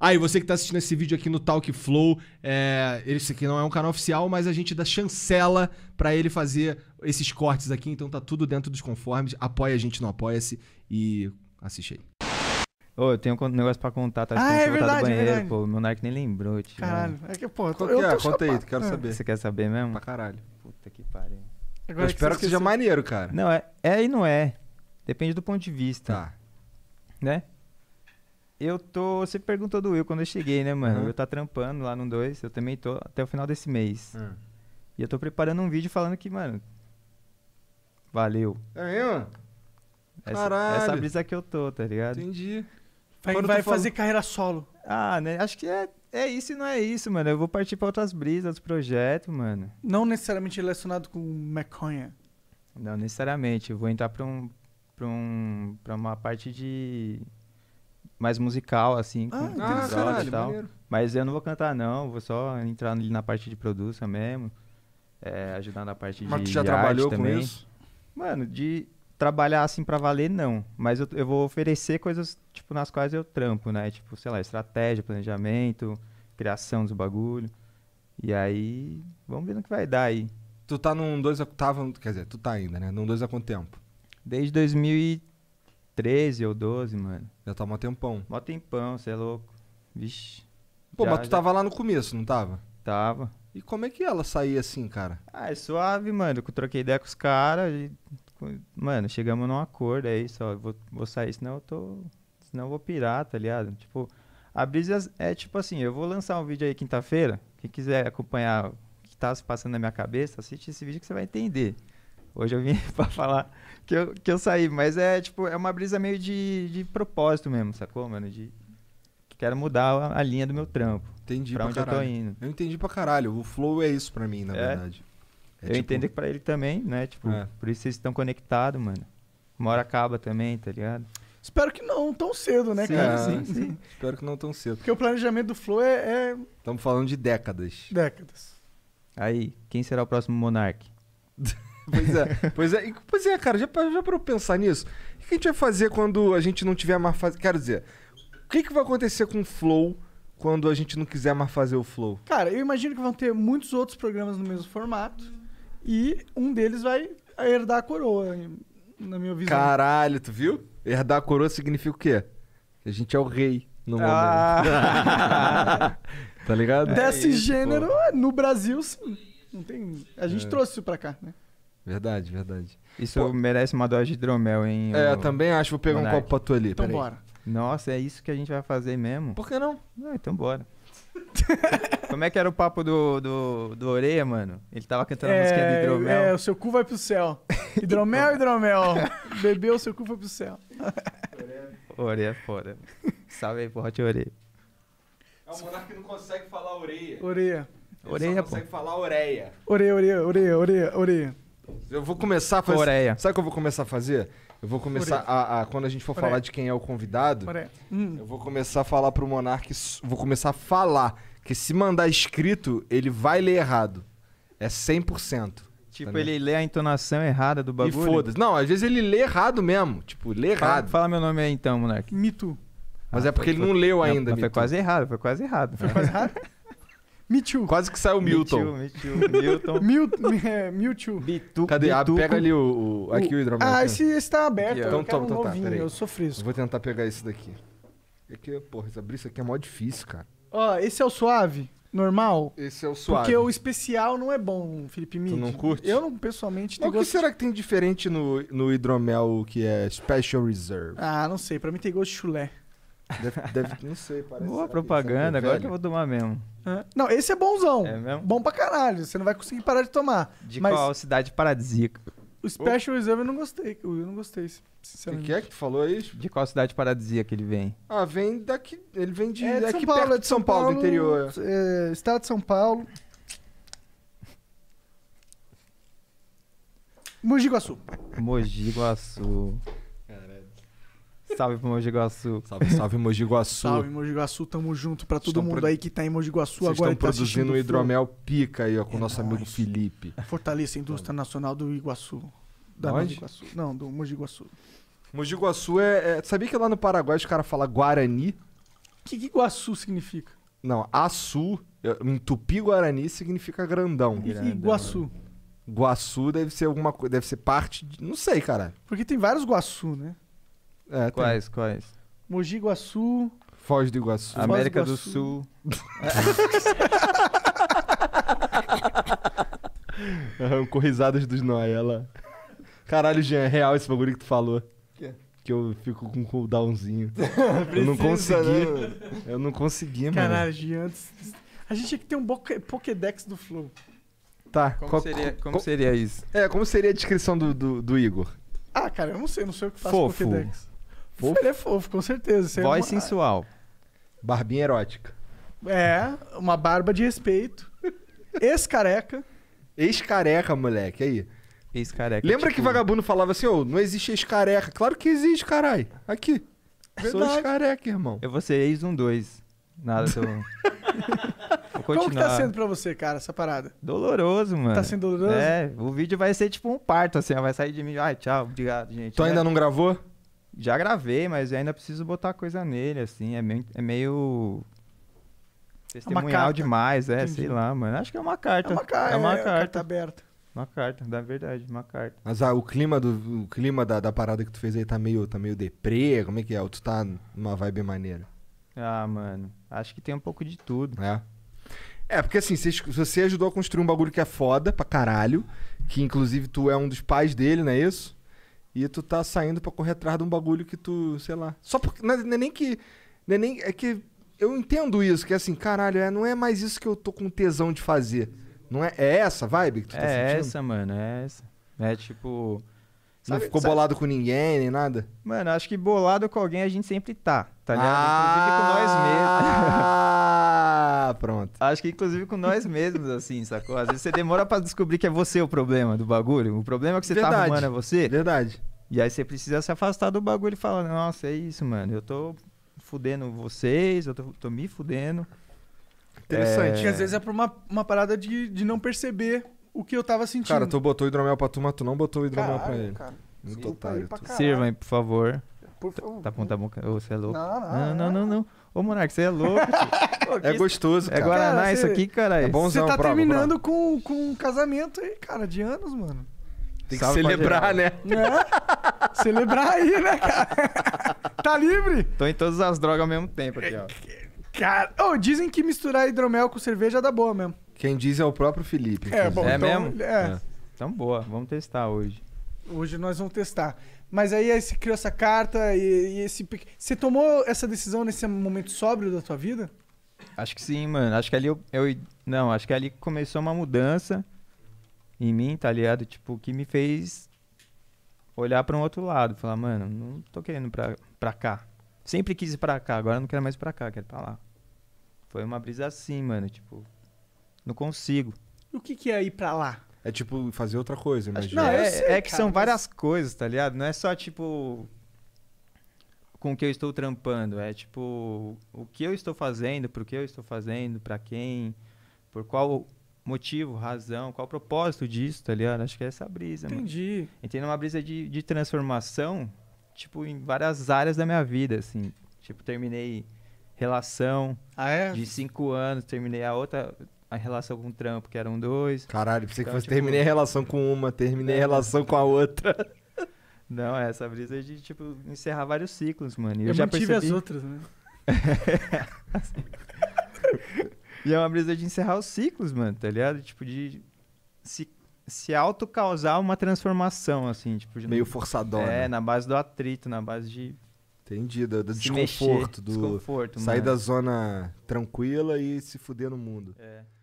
Ah, você que tá assistindo esse vídeo aqui no Talk Flow, é, esse aqui não é um canal oficial, mas a gente dá chancela para ele fazer esses cortes aqui, então tá tudo dentro dos conformes. Apoia a gente no Apoia-se e assiste aí. Ô, eu tenho um negócio pra contar, tá? Ah, é verdade, do é banheiro, verdade. pô. Meu Nike nem lembrou, tio. Caralho, é que, pô, eu eu que é? Conta aí, quero é. saber. Você quer saber mesmo? Pra caralho. Puta que pariu. Agora eu espero que, que seja maneiro, cara. Não, é, é e não é. Depende do ponto de vista. Tá. Né? eu tô. Você perguntou do Will quando eu cheguei, né, mano? Uhum. O Will tá trampando lá no 2, eu também tô até o final desse mês. Uhum. E eu tô preparando um vídeo falando que, mano. Valeu. É mesmo? Essa, Caralho. Essa brisa que eu tô, tá ligado? Entendi. Vai, Quando vai fazer carreira solo. Ah, né? Acho que é, é isso e não é isso, mano. Eu vou partir pra outras brisas, outros projetos, mano. Não necessariamente relacionado com maconha. Não necessariamente. Eu vou entrar pra, um, pra, um, pra uma parte de mais musical, assim, com ah, caralho, e tal. Mas eu não vou cantar, não. Vou só entrar ali na parte de produção mesmo. É, ajudar na parte Mas de. Mas tu já trabalhou também. com isso? Mano, de trabalhar assim pra valer, não. Mas eu, eu vou oferecer coisas, tipo, nas quais eu trampo, né? Tipo, sei lá, estratégia, planejamento, criação dos bagulho. E aí, vamos ver no que vai dar aí. Tu tá num dois. Tava, tá, quer dizer, tu tá ainda, né? Num dois há quanto tempo? Desde 2013. 13 ou 12, mano. Já tá mó tempão. Mó tempão, você é louco. Vixe. Pô, já, mas tu já... tava lá no começo, não tava? Tava. E como é que ela saía assim, cara? Ah, é suave, mano. Eu troquei ideia com os caras e... Mano, chegamos num acordo aí, só vou, vou sair, senão eu tô... Senão eu vou pirar, tá ligado? Tipo, a brisa é, é tipo assim, eu vou lançar um vídeo aí quinta-feira. Quem quiser acompanhar o que tá se passando na minha cabeça, assiste esse vídeo que você vai entender. Hoje eu vim pra falar que eu, que eu saí. Mas é, tipo, é uma brisa meio de, de propósito mesmo, sacou, mano? De, quero mudar a, a linha do meu trampo. Entendi pra, pra onde caralho. eu tô indo. Eu entendi pra caralho. O flow é isso pra mim, na é. verdade. É eu tipo... entendo que pra ele também, né? Tipo, é. por isso vocês estão conectados, mano. Uma hora acaba também, tá ligado? Espero que não tão cedo, né, sim, cara? Sim, sim, sim. Espero que não tão cedo. Porque o planejamento do Flow é. Estamos é... falando de décadas. Décadas. Aí, quem será o próximo monarca? pois é, pois é. E, pois é, cara, já, já para pensar nisso? O que a gente vai fazer quando a gente não tiver mais fazer? Quero dizer, o que, que vai acontecer com o Flow quando a gente não quiser mais fazer o Flow? Cara, eu imagino que vão ter muitos outros programas no mesmo formato e um deles vai herdar a coroa, na minha visão. Caralho, tu viu? Herdar a coroa significa o quê? Que a gente é o rei no mundo Ah. tá ligado? Desse é isso, gênero, pô. no Brasil, sim. Não tem... A gente é. trouxe isso pra cá, né? Verdade, verdade. Isso Pô. merece uma dose de hidromel, hein? É, também acho. Vou pegar um copo pra tu ali. Então bora. Nossa, é isso que a gente vai fazer mesmo? Por que não? Ah, então bora. Como é que era o papo do, do, do Oreia, mano? Ele tava cantando a é, música de hidromel. É, o seu cu vai pro céu. Hidromel, hidromel. Bebeu, o seu cu foi pro céu. Oreia é fora. Salve aí, porra de Oreia. É o monarca que não consegue falar Oreia. Oreia. Ele Oreia, só pô. consegue falar Oreia. Oreia, oreia, oreia, oreia, oreia. Eu vou começar a fazer. Coreia. Sabe o que eu vou começar a fazer? Eu vou começar a, a, Quando a gente for Coreia. falar de quem é o convidado, Coreia. Hum. Hum. eu vou começar a falar pro Monark. Vou começar a falar que se mandar escrito, ele vai ler errado. É 100%. Tipo, também. ele lê a entonação errada do bagulho. E foda-se. Não, às vezes ele lê errado mesmo. Tipo, lê errado. Fala meu nome aí então, Monark. Mito. Mas é ah, é porque foi, ele não leu ainda, não, Foi quase errado, foi quase errado. Foi quase errado? Mewtwo. Quase que saiu Milton. Mewtwo, Mewtwo, Milton. Mewtwo. é, Mewtwo. Bitu, Cadê? Ah, pega ali o, o aqui o, o hidromel. Ah, esse está aberto. Então, toma então, um então tá, novinho, eu sofri isso. vou tentar pegar esse daqui. É que, porra, abrir isso aqui é mó difícil, cara. Ó, esse é o suave, normal. Esse é o suave. Porque o especial não é bom, Felipe Mid. Tu não curte? Eu não, pessoalmente, o que gosto... será que tem diferente no, no hidromel que é Special Reserve? Ah, não sei. Pra mim tem gosto de chulé. Deve, deve, não sei, parece. Boa propaganda, agora velho. que eu vou tomar mesmo. É. Não, esse é bonzão. É mesmo? Bom pra caralho, você não vai conseguir parar de tomar. De mas... qual cidade paradisíaca? O Special oh. eu não gostei, eu não gostei, sinceramente. O que é que tu falou aí? De qual cidade paradisíaca ele vem? Ah, vem daqui, ele vem de, é de São Paulo, é de São, Paulo, do interior. É, estado de São Paulo. Mogi Guaçu. Mogi Guaçu. Salve pro Mogi Guaçu. Salve, salve Mogi Guaçu. Salve Mogi Guaçu, tamo junto pra todo estão mundo pro... aí que tá em Mogi Guaçu Vocês agora. Estão tá produzindo hidromel pica aí ó, com o é nosso nóis. amigo Felipe. Fortaleça a indústria nacional do Iguaçu. Da Não, do Mogi Guaçu. Mogi Guaçu é, é, Sabia que lá no Paraguai os caras falam Guarani? O que, que Iguaçu significa? Não, Açu, em tupi-guarani, significa grandão. E Iguaçu? Guaçu deve ser alguma coisa, deve ser parte de, Não sei, cara. Porque tem vários Guaçu, né? É, quais, tem. quais? Mogi Guaçu. Foz do Iguaçu. América do, Sul. Arrancou risadas dos noia lá. Caralho, Jean, é real esse bagulho que tu falou. Que? eu fico com o cooldownzinho. eu não né? consegui. Né, eu não consegui, mano. Caralho, Jean. A gente tinha que ter um Pokédex do Flow. Tá. Como, qual, seria, como qual, seria isso? É, como seria a descrição do, do, do, Igor? Ah, cara, eu não sei, não sei o que faz Pokédex fofo. Ele é fofo, com certeza. É Voz é sensual. Barbinha erótica. É, uma barba de respeito. Ex-careca. Ex-careca, moleque, aí. Ex-careca. Lembra tipo... que vagabundo falava assim, ô, oh, não existe ex-careca. Claro que existe, caralho. Aqui. Verdade. Sou ex-careca, irmão. Eu vou ser ex um dois. Nada, seu... Como que tá sendo pra você, cara, essa parada? Doloroso, mano. Tá sendo doloroso? É, o vídeo vai ser tipo um parto, assim, vai sair de mim. Ai, tchau, obrigado, gente. Tu ainda né? não gravou? já gravei, mas ainda preciso botar coisa nele, assim. É meio. É meio... É testemunhal demais, é, Entendi. sei lá, mano. Acho que é uma carta. É uma, ca é uma é, carta. carta aberta. Uma carta, da verdade, uma carta. Mas ah, o clima, do, o clima da, da parada que tu fez aí tá meio, tá meio deprê? Como é que é? tu tá numa vibe maneira? Ah, mano, acho que tem um pouco de tudo. É. É, porque assim, você ajudou a construir um bagulho que é foda pra caralho, que inclusive tu é um dos pais dele, não é isso? E tu tá saindo pra correr atrás de um bagulho que tu, sei lá. Só porque. Não é nem que. Não é, nem, é que eu entendo isso, que é assim, caralho, é, não é mais isso que eu tô com tesão de fazer. Não é, é essa vibe que tu tá é sentindo? É essa, mano, é essa. É tipo. Sabe, não ficou sabe? bolado com ninguém, nem nada? Mano, acho que bolado com alguém a gente sempre tá, tá ligado? Ah, inclusive com nós ah, mesmos. Ah, pronto. Acho que inclusive com nós mesmos, assim, sacou? Às vezes você demora para descobrir que é você o problema do bagulho. O problema que você tá Verdade. tá arrumando é você. Verdade. E aí você precisa se afastar do bagulho e falar, nossa, é isso, mano, eu tô fudendo vocês, eu tô, tô me fudendo. Interessante. É... às vezes é por uma, uma parada de, de não perceber o que eu tava sentindo. Cara, tu botou hidromel pra tu, mas tu não botou hidromel Caralho, pra ele. Cara. Muito otário. Sirva, por favor. Por tá- favor. Tá apontando a boca. Ô, você é louco. Não, não, não. não, não, não. Ô, Monark, você é louco. tio. é gostoso, é cara. É Guaraná cara, isso aqui, cara. É bonzão, Você tá prova, terminando prova. Com, com um casamento aí, cara, de anos, mano. Tem que Salve celebrar, né? É. celebrar aí, né, cara? tá livre? Tô em todas as drogas ao mesmo tempo aqui, ó. Cara, oh, dizem que misturar hidromel com cerveja dá boa mesmo. Quem diz é o próprio Felipe. É, bom, é então, mesmo? É. é. Então, boa, vamos testar hoje. Hoje nós vamos testar. Mas aí, você criou essa carta e, e esse. Você tomou essa decisão nesse momento sóbrio da tua vida? Acho que sim, mano. Acho que ali eu, eu. não, acho que ali começou uma mudança em mim, tá ligado? Tipo, que me fez olhar para um outro lado, falar, mano, não tô querendo pra, para cá. Sempre quis ir pra cá, agora não quero mais ir pra cá, quero pra lá. Foi uma brisa assim, mano, tipo, não consigo. O que, que é ir pra lá? É tipo fazer outra coisa, imagina. Não, é, sei, é que cara, são mas... várias coisas, tá ligado? Não é só tipo com o que eu estou trampando, é tipo o que eu estou fazendo, por que eu estou fazendo, para quem, por qual motivo, razão, qual o propósito disso, tá ligado? Acho que é essa brisa. Entendi. Mano. Entendo uma brisa de, de transformação, tipo, em várias áreas da minha vida, assim. Tipo, terminei relação ah, é? de cinco anos, terminei a outra, a relação com o trampo, que eram dois. Caralho, pensei então, que fosse tipo... terminei a relação com uma, terminei a é. relação com a outra. Não, é essa brisa de, tipo, encerrar vários ciclos, mano. E eu, eu já mantive percebi... as outras, né? E é uma brisa de encerrar os ciclos, mano, tá ligado? Tipo, de se, se auto-causar uma transformação, assim, tipo... Meio forçadora. forçadona. É, na base do atrito, na base de... Entendi, do, do desconforto, mexer, do desconforto, sair mano. da zona tranquila e se fuder no mundo. É.